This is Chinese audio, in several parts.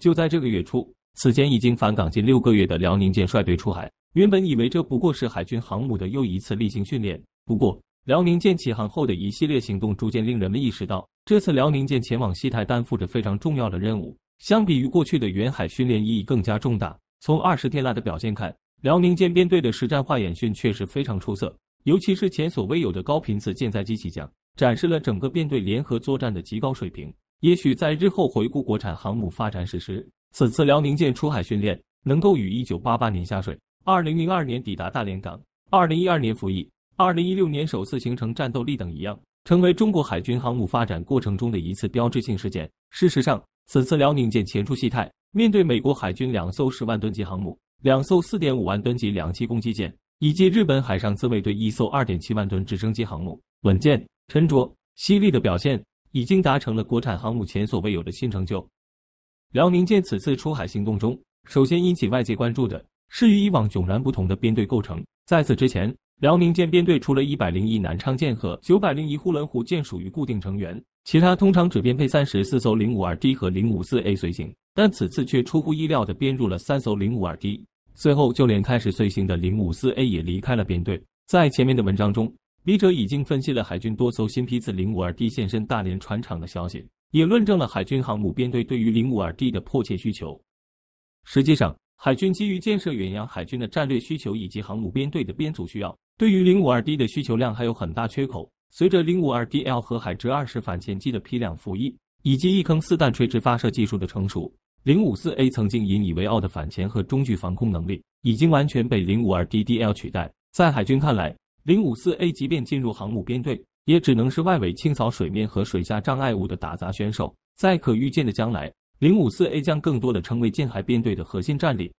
就在这个月初，此前已经返港近六个月的辽宁舰率队出海。原本以为这不过是海军航母的又一次例行训练，不过辽宁舰起航后的一系列行动，逐渐令人们意识到，这次辽宁舰前往西太担负着非常重要的任务。相比于过去的远海训练，意义更加重大。从二十天来的表现看，辽宁舰编队的实战化演训确实非常出色，尤其是前所未有的高频次舰载机起降，展示了整个编队联合作战的极高水平。也许在日后回顾国产航母发展史时，此次辽宁舰出海训练能够与一九八八年下水、二零零二年抵达大连港、二零一二年服役、二零一六年首次形成战斗力等一样，成为中国海军航母发展过程中的一次标志性事件。事实上，此次辽宁舰前出西太，面对美国海军两艘十万吨级航母、两艘四点五万吨级两栖攻击舰，以及日本海上自卫队一艘二点七万吨直升机航母，稳健、沉着、犀利的表现。已经达成了国产航母前所未有的新成就。辽宁舰此次出海行动中，首先引起外界关注的是与以往迥然不同的编队构成。在此之前，辽宁舰编队除了一百零一南昌舰和九百零一呼伦湖舰属于固定成员，其他通常只编配三十四艘零五二 D 和零五四 A 随行，但此次却出乎意料的编入了三艘零五二 D，随后就连开始随行的零五四 A 也离开了编队。在前面的文章中。笔者已经分析了海军多艘新批次零五二 D 现身大连船厂的消息，也论证了海军航母编队对于零五二 D 的迫切需求。实际上，海军基于建设远洋海军的战略需求以及航母编队的编组需要，对于零五二 D 的需求量还有很大缺口。随着零五二 d l 和海直二十反潜机的批量服役，以及一坑四弹垂直发射技术的成熟，零五四 A 曾经引以为傲的反潜和中距防空能力已经完全被零五二 DDL 取代。在海军看来，零五四 A 即便进入航母编队，也只能是外围清扫水面和水下障碍物的打杂选手。在可预见的将来，零五四 A 将更多的成为舰海编队的核心战力。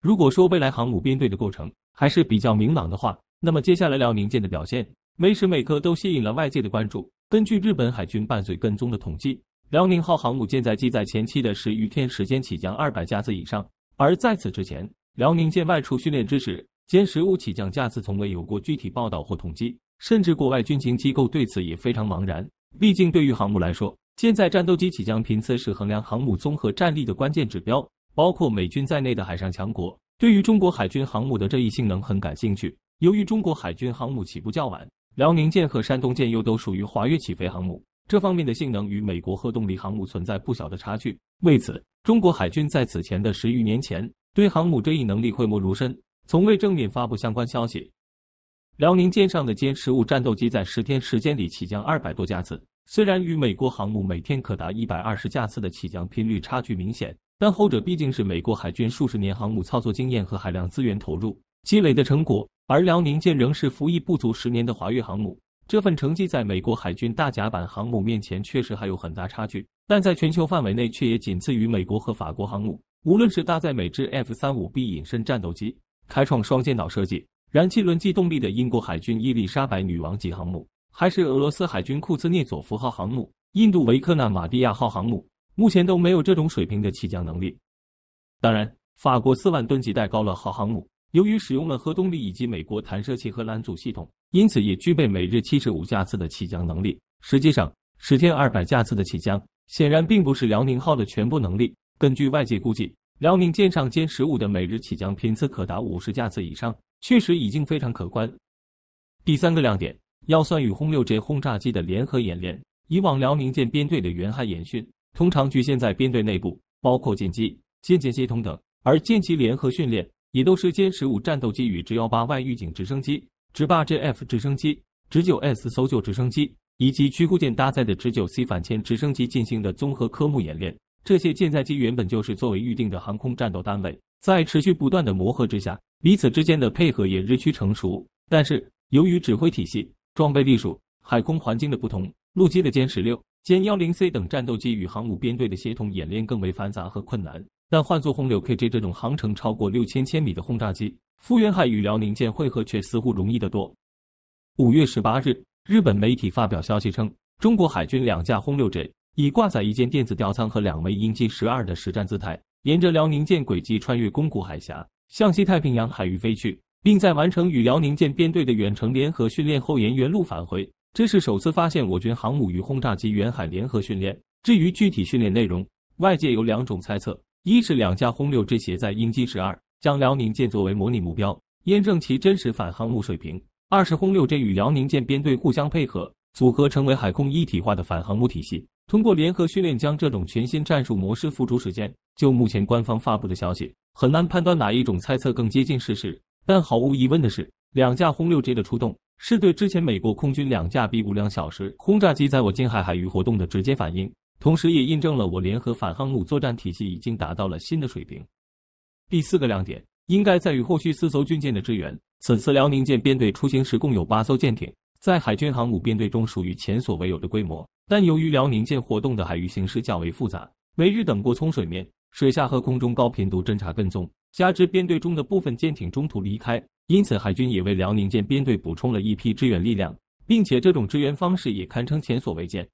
如果说未来航母编队的构成还是比较明朗的话，那么接下来辽宁舰的表现每时每刻都吸引了外界的关注。根据日本海军伴随跟踪的统计，辽宁号航母舰载机在前期的十余天时间起降二百架次以上。而在此之前，辽宁舰外出训练之时。歼十五起降架次从未有过具体报道或统计，甚至国外军情机构对此也非常茫然。毕竟，对于航母来说，舰载战斗机起降频次是衡量航母综合战力的关键指标。包括美军在内的海上强国，对于中国海军航母的这一性能很感兴趣。由于中国海军航母起步较晚，辽宁舰和山东舰又都属于滑跃起飞航母，这方面的性能与美国核动力航母存在不小的差距。为此，中国海军在此前的十余年前，对航母这一能力讳莫如深。从未正面发布相关消息。辽宁舰上的歼十五战斗机在十天时间里起降二百多架次，虽然与美国航母每天可达一百二十架次的起降频率差距明显，但后者毕竟是美国海军数十年航母操作经验和海量资源投入积累的成果，而辽宁舰仍是服役不足十年的华越航母，这份成绩在美国海军大甲板航母面前确实还有很大差距，但在全球范围内却也仅次于美国和法国航母。无论是搭载美制 F 三五 B 隐身战斗机。开创双舰岛设计、燃气轮机动力的英国海军伊丽莎白女王级航母，还是俄罗斯海军库兹涅佐夫号航母、印度维克纳马蒂亚号航母，目前都没有这种水平的起降能力。当然，法国四万吨级戴高乐号航母，由于使用了核动力以及美国弹射器和拦阻系统，因此也具备每日七十五架次的起降能力。实际上，十天二百架次的起降，显然并不是辽宁号的全部能力。根据外界估计。辽宁舰上歼十五的每日起降频次可达五十架次以上，确实已经非常可观。第三个亮点要算与轰六 J 轰炸机的联合演练。以往辽宁舰编队的远海演训通常局限在编队内部，包括舰机、舰舰协通等，而舰机联合训练也都是歼十五战斗机与直幺八外预警直升机、直八 JF 直升机、直九 S 搜救直升机以及驱护舰搭载的直九 C 反潜直升机进行的综合科目演练。这些舰载机原本就是作为预定的航空战斗单位，在持续不断的磨合之下，彼此之间的配合也日趋成熟。但是，由于指挥体系、装备隶属、海空环境的不同，陆基的歼十六、歼幺零 C 等战斗机与航母编队的协同演练更为繁杂和困难。但换作轰六 KJ 这种航程超过六千千米的轰炸机，赴原海与辽宁舰汇合却似乎容易得多。五月十八日，日本媒体发表消息称，中国海军两架轰六 J。以挂载一件电子吊舱和两枚鹰击十二的实战姿态，沿着辽宁舰轨迹穿越宫古海峡，向西太平洋海域飞去，并在完成与辽宁舰编队的远程联合训练后沿原路返回。这是首次发现我军航母与轰炸机远海联合训练。至于具体训练内容，外界有两种猜测：一是两架轰六 J 携载鹰击十二，将辽宁舰作为模拟目标，验证其真实反航母水平；二是轰六 J 与辽宁舰编队互相配合，组合成为海空一体化的反航母体系。通过联合训练将这种全新战术模式付诸实践。就目前官方发布的消息，很难判断哪一种猜测更接近事实。但毫无疑问的是，两架轰六 J 的出动是对之前美国空军两架 B 五两小时轰炸机在我近海海域活动的直接反应，同时也印证了我联合反航母作战体系已经达到了新的水平。第四个亮点应该在于后续四艘军舰的支援。此次辽宁舰编队出行时共有八艘舰艇。在海军航母编队中属于前所未有的规模，但由于辽宁舰活动的海域形势较为复杂，美日等国从水面、水下和空中高频度侦察跟踪，加之编队中的部分舰艇中途离开，因此海军也为辽宁舰编队补充了一批支援力量，并且这种支援方式也堪称前所未见。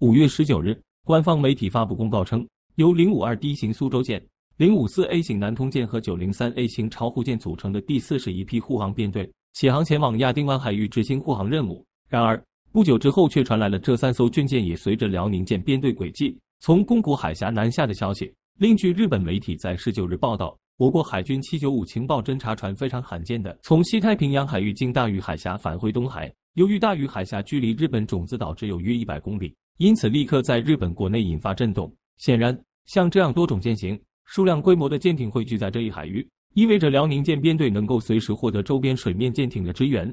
五月十九日，官方媒体发布公告称，由零五二 D 型苏州舰、零五四 A 型南通舰和九零三 A 型巢湖舰组成的第四十一批护航编队。启航前往亚丁湾海域执行护航任务，然而不久之后却传来了这三艘军舰也随着辽宁舰编队轨迹从宫古海峡南下的消息。另据日本媒体在十九日报道，我国海军七九五情报侦察船非常罕见的从西太平洋海域经大隅海峡返回东海，由于大隅海峡距离日本种子岛只有约一百公里，因此立刻在日本国内引发震动。显然，像这样多种舰型、数量规模的舰艇汇聚在这一海域。意味着辽宁舰编队能够随时获得周边水面舰艇的支援。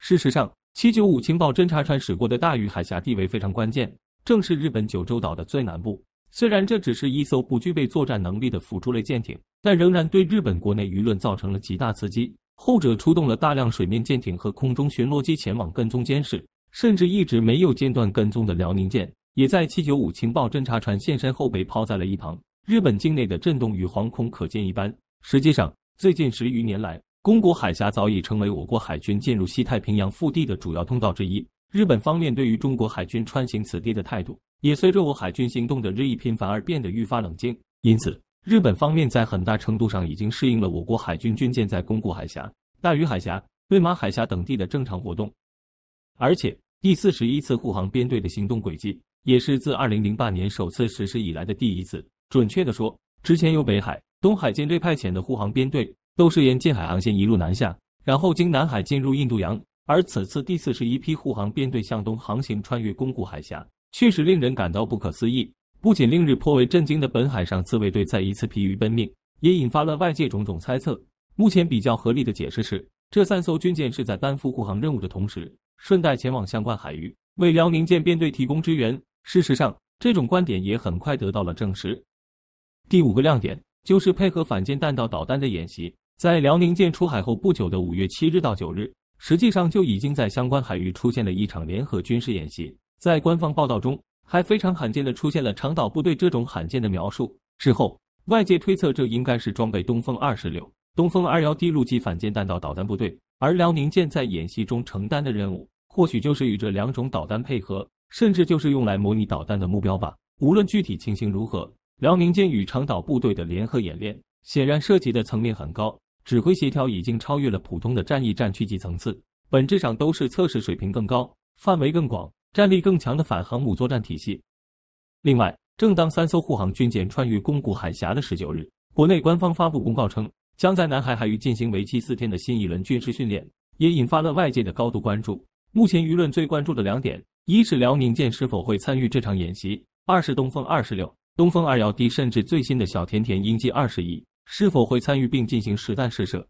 事实上，七九五情报侦察船驶过的大隅海峡地位非常关键，正是日本九州岛的最南部。虽然这只是一艘不具备作战能力的辅助类舰艇，但仍然对日本国内舆论造成了极大刺激。后者出动了大量水面舰艇和空中巡逻机前往跟踪监视，甚至一直没有间断跟踪的辽宁舰，也在七九五情报侦察船现身后被抛在了一旁。日本境内的震动与惶恐可见一斑。实际上，最近十余年来，宫古海峡早已成为我国海军进入西太平洋腹地的主要通道之一。日本方面对于中国海军穿行此地的态度，也随着我海军行动的日益频繁而变得愈发冷静。因此，日本方面在很大程度上已经适应了我国海军军舰在宫古海峡、大隅海峡、对马海峡等地的正常活动。而且，第四十一次护航编队的行动轨迹，也是自二零零八年首次实施以来的第一次。准确的说，之前有北海。东海舰队派遣的护航编队都是沿近海航线一路南下，然后经南海进入印度洋。而此次第四十一批护航编队向东航行，穿越宫古海峡，确实令人感到不可思议。不仅令日颇为震惊的本海上自卫队再一次疲于奔命，也引发了外界种种猜测。目前比较合理的解释是，这三艘军舰是在担负护航任务的同时，顺带前往相关海域，为辽宁舰编队提供支援。事实上，这种观点也很快得到了证实。第五个亮点。就是配合反舰弹道导弹的演习，在辽宁舰出海后不久的五月七日到九日，实际上就已经在相关海域出现了一场联合军事演习。在官方报道中，还非常罕见的出现了“长岛部队”这种罕见的描述。事后，外界推测这应该是装备东风二十六、东风二幺地陆基反舰弹道导弹部队，而辽宁舰在演习中承担的任务，或许就是与这两种导弹配合，甚至就是用来模拟导弹的目标吧。无论具体情形如何。辽宁舰与长岛部队的联合演练，显然涉及的层面很高，指挥协调已经超越了普通的战役、战区级层次，本质上都是测试水平更高、范围更广、战力更强的反航母作战体系。另外，正当三艘护航军舰穿越宫古海峡的十九日，国内官方发布公告称，将在南海海域进行为期四天的新一轮军事训练，也引发了外界的高度关注。目前舆论最关注的两点，一是辽宁舰是否会参与这场演习，二是东风二十六。东风二幺 D 甚至最新的小甜甜鹰击二十 E 是否会参与并进行实弹试射？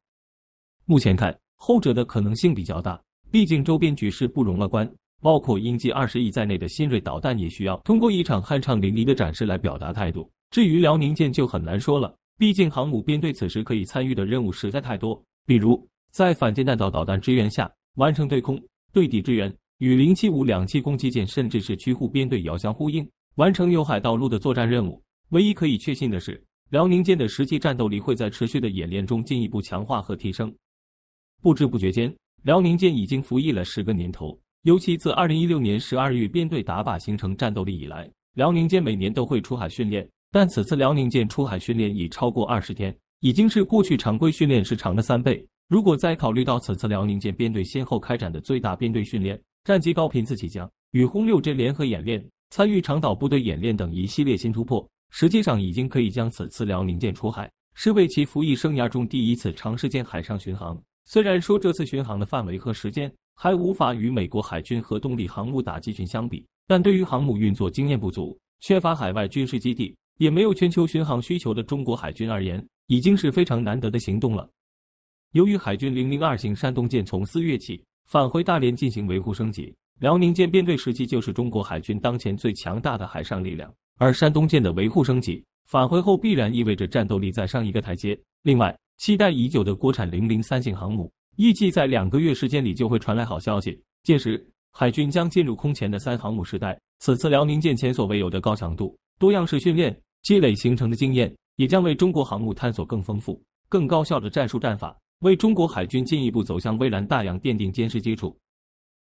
目前看后者的可能性比较大，毕竟周边局势不容乐观，包括鹰击二十 E 在内的新锐导弹也需要通过一场酣畅淋漓的展示来表达态度。至于辽宁舰就很难说了，毕竟航母编队此时可以参与的任务实在太多，比如在反舰弹道导弹支援下完成对空、对地支援，与零七五两栖攻击舰甚至是驱护编队遥相呼应。完成有海道路的作战任务，唯一可以确信的是，辽宁舰的实际战斗力会在持续的演练中进一步强化和提升。不知不觉间，辽宁舰已经服役了十个年头。尤其自二零一六年十二月编队打靶形成战斗力以来，辽宁舰每年都会出海训练。但此次辽宁舰出海训练已超过二十天，已经是过去常规训练时长的三倍。如果再考虑到此次辽宁舰编队先后开展的最大编队训练、战机高频次起降与轰六 J 联合演练，参与长岛部队演练等一系列新突破，实际上已经可以将此次辽宁舰出海视为其服役生涯中第一次长时间海上巡航。虽然说这次巡航的范围和时间还无法与美国海军核动力航母打击群相比，但对于航母运作经验不足、缺乏海外军事基地、也没有全球巡航需求的中国海军而言，已经是非常难得的行动了。由于海军零零二型山东舰从四月起返回大连进行维护升级。辽宁舰编队实际就是中国海军当前最强大的海上力量，而山东舰的维护升级返回后，必然意味着战斗力再上一个台阶。另外，期待已久的国产零零三型航母，预计在两个月时间里就会传来好消息。届时，海军将进入空前的三航母时代。此次辽宁舰前所未有的高强度、多样式训练积累形成的经验，也将为中国航母探索更丰富、更高效的战术战法，为中国海军进一步走向蔚蓝大洋奠定坚实基础。